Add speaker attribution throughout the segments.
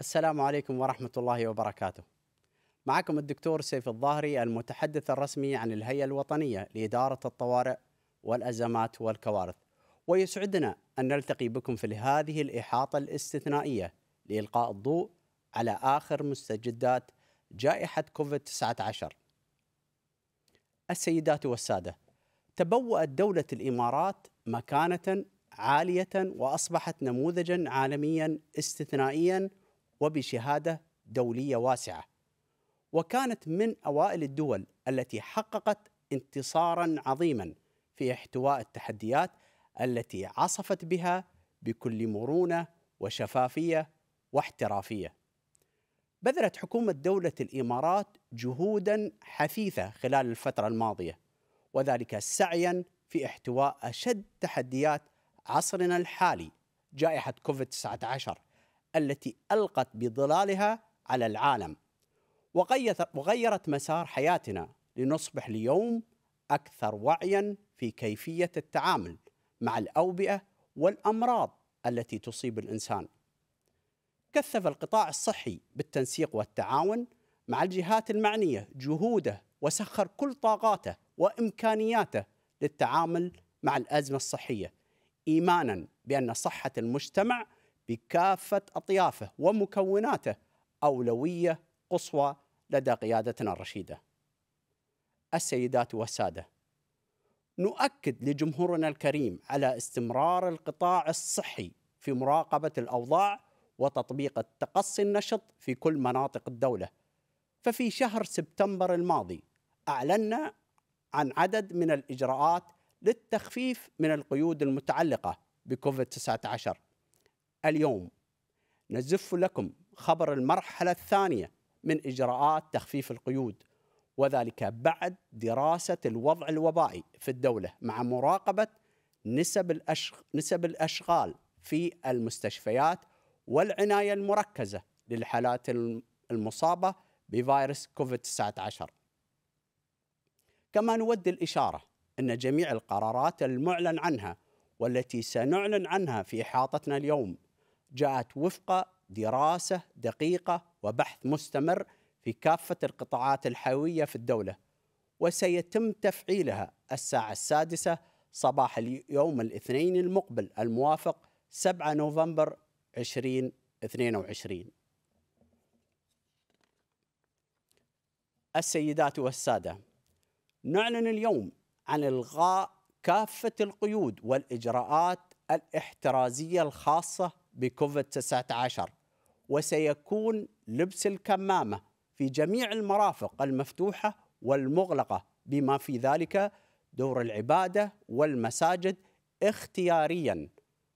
Speaker 1: السلام عليكم ورحمة الله وبركاته. معكم الدكتور سيف الظاهري المتحدث الرسمي عن الهيئة الوطنية لإدارة الطوارئ والأزمات والكوارث. ويسعدنا أن نلتقي بكم في هذه الإحاطة الاستثنائية لإلقاء الضوء على آخر مستجدات جائحة كوفيد 19. السيدات والسادة، تبوأت دولة الإمارات مكانة عالية وأصبحت نموذجا عالميا استثنائيا وبشهاده دوليه واسعه وكانت من اوائل الدول التي حققت انتصارا عظيما في احتواء التحديات التي عصفت بها بكل مرونه وشفافيه واحترافيه بذلت حكومه دوله الامارات جهودا حثيثه خلال الفتره الماضيه وذلك سعيا في احتواء اشد تحديات عصرنا الحالي جائحه كوفيد 19 التي ألقت بظلالها على العالم وغيرت مسار حياتنا لنصبح اليوم أكثر وعيا في كيفية التعامل مع الأوبئة والأمراض التي تصيب الإنسان كثف القطاع الصحي بالتنسيق والتعاون مع الجهات المعنية جهوده وسخر كل طاقاته وإمكانياته للتعامل مع الأزمة الصحية إيمانا بأن صحة المجتمع بكافة أطيافه ومكوناته أولوية قصوى لدى قيادتنا الرشيدة السيدات والسادة نؤكد لجمهورنا الكريم على استمرار القطاع الصحي في مراقبة الأوضاع وتطبيق التقصي النشط في كل مناطق الدولة ففي شهر سبتمبر الماضي أعلنا عن عدد من الإجراءات للتخفيف من القيود المتعلقة بكوفيد 19 اليوم نزف لكم خبر المرحلة الثانية من إجراءات تخفيف القيود وذلك بعد دراسة الوضع الوبائي في الدولة مع مراقبة نسب الأشغ... نسب الأشغال في المستشفيات والعناية المركزة للحالات المصابة بفيروس كوفيد 19 كما نود الإشارة أن جميع القرارات المعلن عنها والتي سنعلن عنها في إحاطتنا اليوم جاءت وفق دراسة دقيقة وبحث مستمر في كافة القطاعات الحيوية في الدولة وسيتم تفعيلها الساعة السادسة صباح اليوم الاثنين المقبل الموافق 7 نوفمبر 2022 السيدات والسادة نعلن اليوم عن إلغاء كافة القيود والإجراءات الاحترازية الخاصة بكوفيد 19 وسيكون لبس الكمامه في جميع المرافق المفتوحه والمغلقه بما في ذلك دور العباده والمساجد اختياريا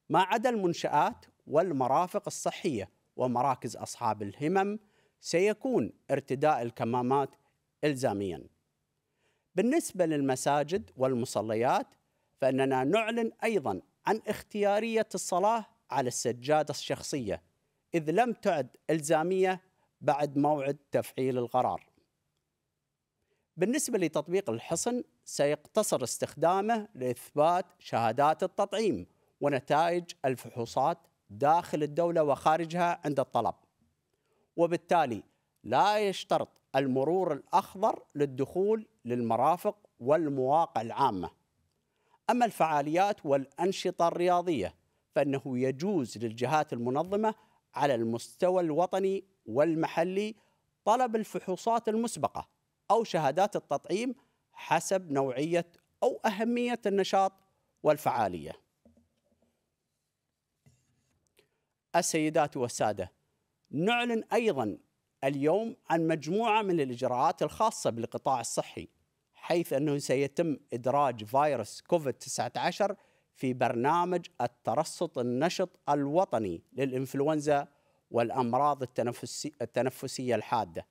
Speaker 1: ما عدا المنشات والمرافق الصحيه ومراكز اصحاب الهمم سيكون ارتداء الكمامات الزاميا. بالنسبه للمساجد والمصليات فاننا نعلن ايضا عن اختياريه الصلاه على السجادة الشخصية إذ لم تعد إلزامية بعد موعد تفعيل القرار بالنسبة لتطبيق الحصن سيقتصر استخدامه لإثبات شهادات التطعيم ونتائج الفحوصات داخل الدولة وخارجها عند الطلب وبالتالي لا يشترط المرور الأخضر للدخول للمرافق والمواقع العامة أما الفعاليات والأنشطة الرياضية فانه يجوز للجهات المنظمه على المستوى الوطني والمحلي طلب الفحوصات المسبقه او شهادات التطعيم حسب نوعيه او اهميه النشاط والفعاليه. السيدات والساده نعلن ايضا اليوم عن مجموعه من الاجراءات الخاصه بالقطاع الصحي حيث انه سيتم ادراج فيروس كوفيد 19 في برنامج الترصد النشط الوطني للإنفلونزا والأمراض التنفسية الحادة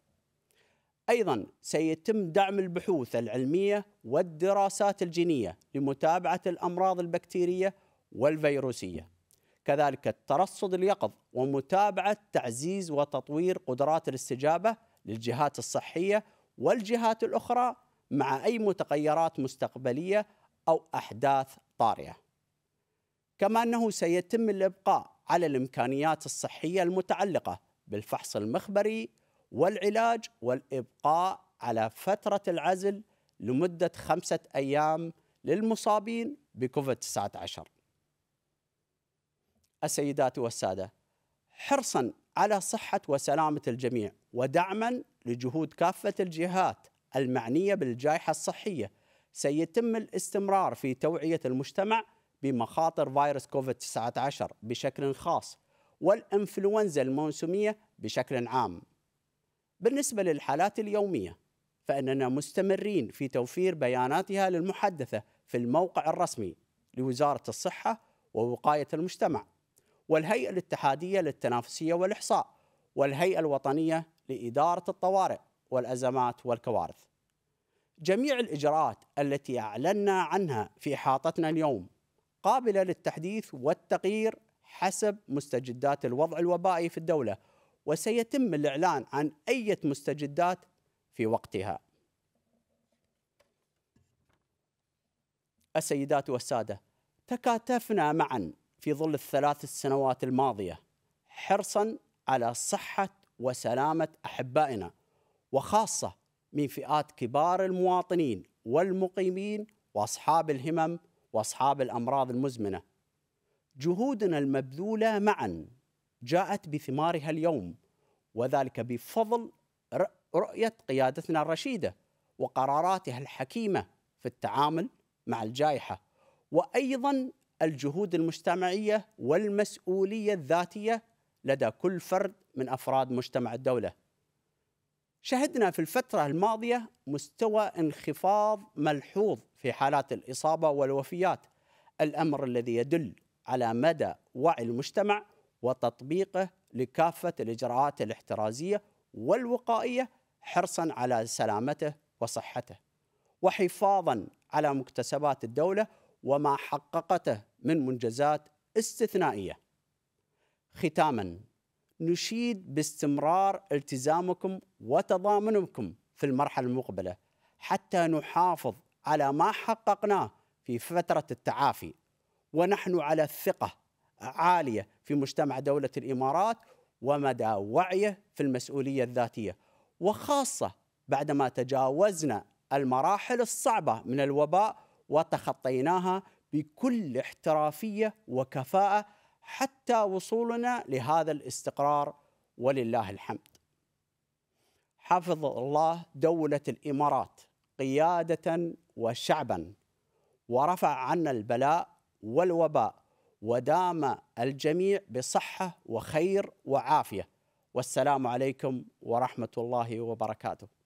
Speaker 1: أيضا سيتم دعم البحوث العلمية والدراسات الجينية لمتابعة الأمراض البكتيرية والفيروسية كذلك الترصد اليقظ ومتابعة تعزيز وتطوير قدرات الاستجابة للجهات الصحية والجهات الأخرى مع أي متغيرات مستقبلية أو أحداث طارئة كما أنه سيتم الإبقاء على الإمكانيات الصحية المتعلقة بالفحص المخبري والعلاج والإبقاء على فترة العزل لمدة خمسة أيام للمصابين بكوفيد 19 السيدات والسادة حرصا على صحة وسلامة الجميع ودعما لجهود كافة الجهات المعنية بالجائحة الصحية سيتم الاستمرار في توعية المجتمع بمخاطر فيروس كوفيد 19 بشكل خاص والانفلونزا الموسميه بشكل عام. بالنسبه للحالات اليوميه فاننا مستمرين في توفير بياناتها للمحدثه في الموقع الرسمي لوزاره الصحه ووقايه المجتمع والهيئه الاتحاديه للتنافسيه والاحصاء والهيئه الوطنيه لاداره الطوارئ والازمات والكوارث. جميع الاجراءات التي اعلنا عنها في احاطتنا اليوم قابله للتحديث والتغيير حسب مستجدات الوضع الوبائي في الدوله وسيتم الاعلان عن اي مستجدات في وقتها. السيدات والساده تكاتفنا معا في ظل الثلاث السنوات الماضيه حرصا على صحه وسلامه احبائنا وخاصه من فئات كبار المواطنين والمقيمين واصحاب الهمم واصحاب الامراض المزمنه جهودنا المبذوله معا جاءت بثمارها اليوم وذلك بفضل رؤيه قيادتنا الرشيده وقراراتها الحكيمه في التعامل مع الجائحه وايضا الجهود المجتمعيه والمسؤوليه الذاتيه لدى كل فرد من افراد مجتمع الدوله. شهدنا في الفتره الماضيه مستوى انخفاض ملحوظ في حالات الإصابة والوفيات الأمر الذي يدل على مدى وعي المجتمع وتطبيقه لكافة الإجراءات الاحترازية والوقائية حرصا على سلامته وصحته وحفاظا على مكتسبات الدولة وما حققته من منجزات استثنائية ختاما نشيد باستمرار التزامكم وتضامنكم في المرحلة المقبلة حتى نحافظ على ما حققناه في فترة التعافي ونحن على ثقة عالية في مجتمع دولة الإمارات ومدى وعيه في المسؤولية الذاتية وخاصة بعدما تجاوزنا المراحل الصعبة من الوباء وتخطيناها بكل احترافية وكفاءة حتى وصولنا لهذا الاستقرار ولله الحمد حفظ الله دولة الإمارات قياده وشعبا ورفع عنا البلاء والوباء ودام الجميع بصحه وخير وعافيه والسلام عليكم ورحمه الله وبركاته